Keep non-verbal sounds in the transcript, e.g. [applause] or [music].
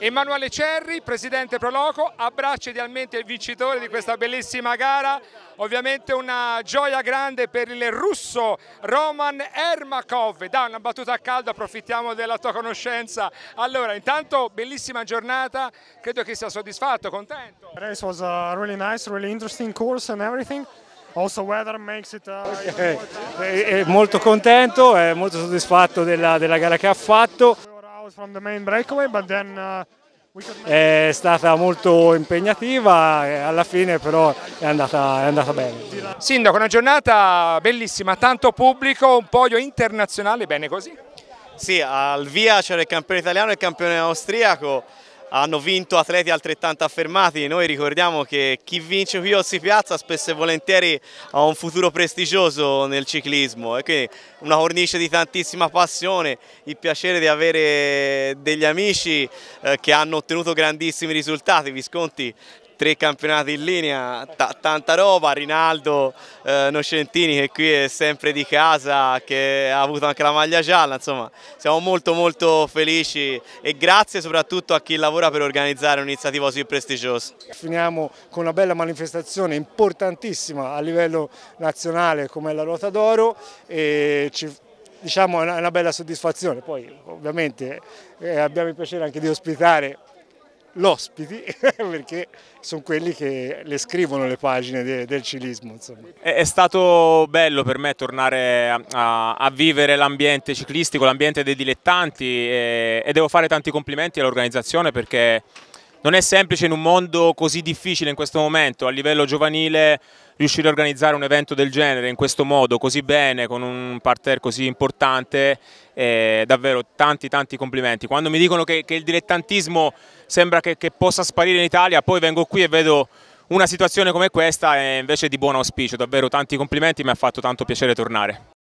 Emanuele Cerri, presidente Proloco, abbraccia idealmente il vincitore di questa bellissima gara, ovviamente una gioia grande per il russo Roman Ermakov, da una battuta a caldo approfittiamo della tua conoscenza, allora intanto bellissima giornata, credo che sia soddisfatto, contento. The race was a really nice, really interesting course and everything. Also weather makes it, uh, okay. [laughs] È eh, eh, molto contento, è eh, molto soddisfatto della, della gara che ha fatto. Uh, è stata molto impegnativa alla fine però è andata, è andata bene. Sindaco, una giornata bellissima, tanto pubblico, un podio internazionale, bene così? Sì, al via c'era il campione italiano e il campione austriaco hanno vinto atleti altrettanto affermati, noi ricordiamo che chi vince qui o si piazza spesso e volentieri ha un futuro prestigioso nel ciclismo e quindi una cornice di tantissima passione, il piacere di avere degli amici eh, che hanno ottenuto grandissimi risultati, Visconti tre campionati in linea, tanta roba, Rinaldo eh, Nocentini che qui è sempre di casa, che ha avuto anche la maglia gialla, insomma siamo molto molto felici e grazie soprattutto a chi lavora per organizzare un'iniziativa così prestigiosa. Finiamo con una bella manifestazione importantissima a livello nazionale come la Ruota d'Oro e ci diciamo è una, una bella soddisfazione, poi ovviamente eh, abbiamo il piacere anche di ospitare l'ospiti [laughs] perché sono quelli che le scrivono le pagine de, del cilismo. Insomma. È, stato bello per me tornare a, a, a vivere l'ambiente ciclistico, l'ambiente dei dilettanti e, e devo fare tanti complimenti all'organizzazione perché non è semplice in un mondo così difficile in questo momento a livello giovanile riuscire a organizzare un evento del genere in questo modo, così bene, con un parterre così importante, eh, davvero tanti tanti complimenti. Quando mi dicono che, che il dilettantismo sembra che, che, possa sparire in Italia, poi vengo qui e vedo una situazione come questa e invece di buon auspicio, davvero tanti complimenti, mi ha fatto tanto piacere tornare.